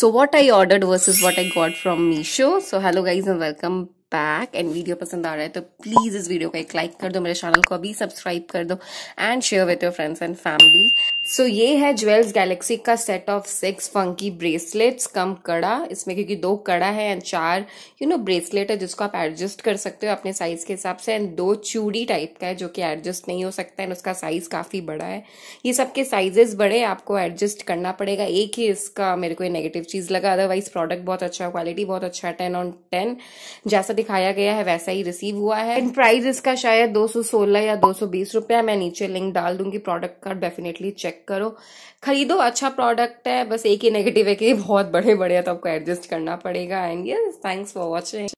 so what I order versus what I got from Meesho so hello guys and welcome back and video पसंद आ रहा है तो please इस वीडियो को एक लाइक कर दो मेरे चैनल को अभी सब्सक्राइब कर दो and share with your friends and family so so, ये है ज्वेल्स गैलेक्सी का set of six funky bracelets cum कड़ा इसमें क्योंकि दो कड़ा है एंड चार यू नो ब्रेसलेट है जिसको आप एडजस्ट कर सकते हो अपने साइज़ के हिसाब से एंड दो चूड़ी टाइप का है जो कि एडजस्ट नहीं हो सकता एंड उसका साइज़ काफ़ी बड़ा है ये सबके साइजेस बड़े आपको एडजस्ट करना पड़ेगा एक ही इसका मेरे को नेगेटिव चीज़ लगा अदरवाइज प्रोडक्ट बहुत अच्छा है क्वालिटी बहुत अच्छा है टेन ऑन टेन जैसा दिखाया गया है वैसा ही रिसीव हुआ है एंड प्राइस इसका शायद दो या दो रुपया मैं नीचे लिंक डाल दूंगी प्रोडक्ट का डेफिनेटली चेक चेक करो खरीदो अच्छा प्रोडक्ट है बस एक ही नेगेटिव है कि बहुत बड़े बड़े तो आपको एडजस्ट करना पड़ेगा and yes thanks for watching